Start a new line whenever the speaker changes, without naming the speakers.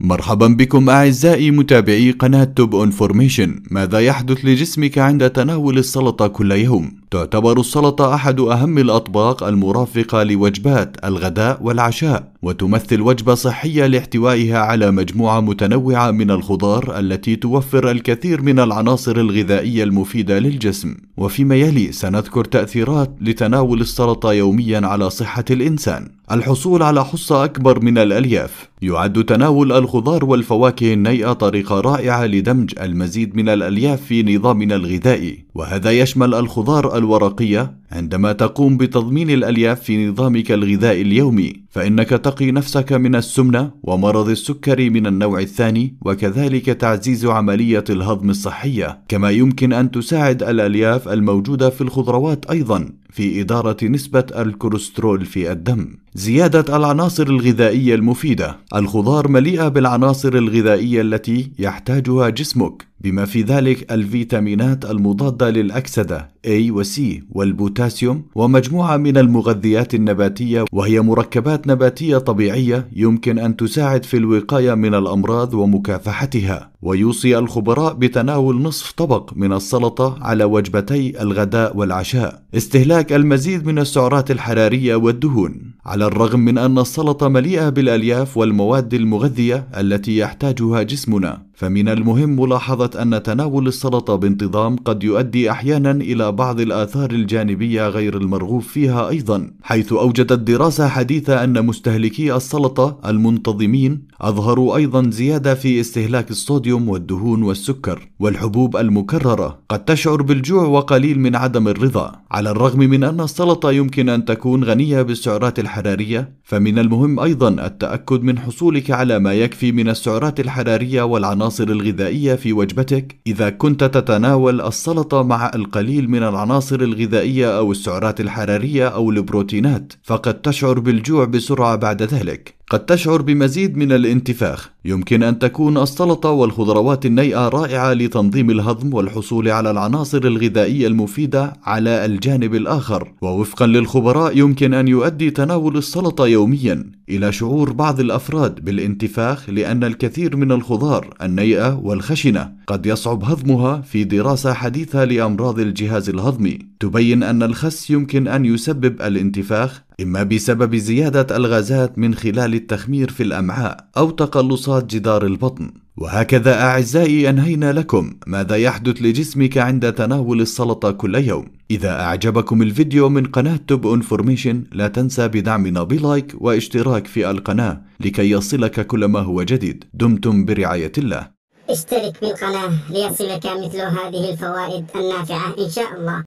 مرحبا بكم أعزائي متابعي قناة توب انفورميشن ماذا يحدث لجسمك عند تناول السلطة كل يوم؟ تعتبر السلطة أحد أهم الأطباق المرافقة لوجبات الغداء والعشاء وتمثل وجبة صحية لاحتوائها على مجموعة متنوعة من الخضار التي توفر الكثير من العناصر الغذائية المفيدة للجسم، وفيما يلي سنذكر تأثيرات لتناول السلطة يوميا على صحة الإنسان. الحصول على حصة أكبر من الألياف يعد تناول الخضار والفواكه النيئة طريقة رائعة لدمج المزيد من الألياف في نظامنا الغذائي، وهذا يشمل الخضار الورقية عندما تقوم بتضمين الالياف في نظامك الغذائي اليومي فانك تقي نفسك من السمنه ومرض السكري من النوع الثاني وكذلك تعزيز عمليه الهضم الصحيه كما يمكن ان تساعد الالياف الموجوده في الخضروات ايضا في اداره نسبه الكوليسترول في الدم زياده العناصر الغذائيه المفيده الخضار مليئه بالعناصر الغذائيه التي يحتاجها جسمك بما في ذلك الفيتامينات المضادة للأكسدة A و C والبوتاسيوم ومجموعة من المغذيات النباتية وهي مركبات نباتية طبيعية يمكن أن تساعد في الوقاية من الأمراض ومكافحتها ويوصي الخبراء بتناول نصف طبق من السلطة على وجبتي الغداء والعشاء استهلاك المزيد من السعرات الحرارية والدهون على الرغم من أن السلطة مليئة بالألياف والمواد المغذية التي يحتاجها جسمنا فمن المهم ملاحظة أن تناول السلطة بانتظام قد يؤدي أحيانا إلى بعض الآثار الجانبية غير المرغوب فيها أيضا حيث أوجدت دراسة حديثة أن مستهلكي السلطة المنتظمين أظهروا أيضا زيادة في استهلاك الصوديوم الصوديوم والدهون والسكر والحبوب المكررة قد تشعر بالجوع وقليل من عدم الرضا على الرغم من أن السلطة يمكن أن تكون غنية بالسعرات الحرارية فمن المهم أيضا التأكد من حصولك على ما يكفي من السعرات الحرارية والعناصر الغذائية في وجبتك إذا كنت تتناول السلطة مع القليل من العناصر الغذائية أو السعرات الحرارية أو البروتينات فقد تشعر بالجوع بسرعة بعد ذلك قد تشعر بمزيد من الانتفاخ يمكن ان تكون السلطه والخضروات النيئه رائعه لتنظيم الهضم والحصول على العناصر الغذائيه المفيده على الجانب الاخر ووفقا للخبراء يمكن ان يؤدي تناول السلطه يوميا الى شعور بعض الافراد بالانتفاخ لان الكثير من الخضار النيئه والخشنه قد يصعب هضمها في دراسه حديثه لامراض الجهاز الهضمي تبين ان الخس يمكن ان يسبب الانتفاخ إما بسبب زيادة الغازات من خلال التخمير في الأمعاء أو تقلصات جدار البطن وهكذا أعزائي أنهينا لكم ماذا يحدث لجسمك عند تناول السلطة كل يوم إذا أعجبكم الفيديو من قناة توب انفورميشن لا تنسى بدعمنا بلايك واشتراك في القناة لكي يصلك كل ما هو جديد دمتم برعاية الله اشترك بالقناة ليصلك مثل هذه الفوائد النافعة إن شاء الله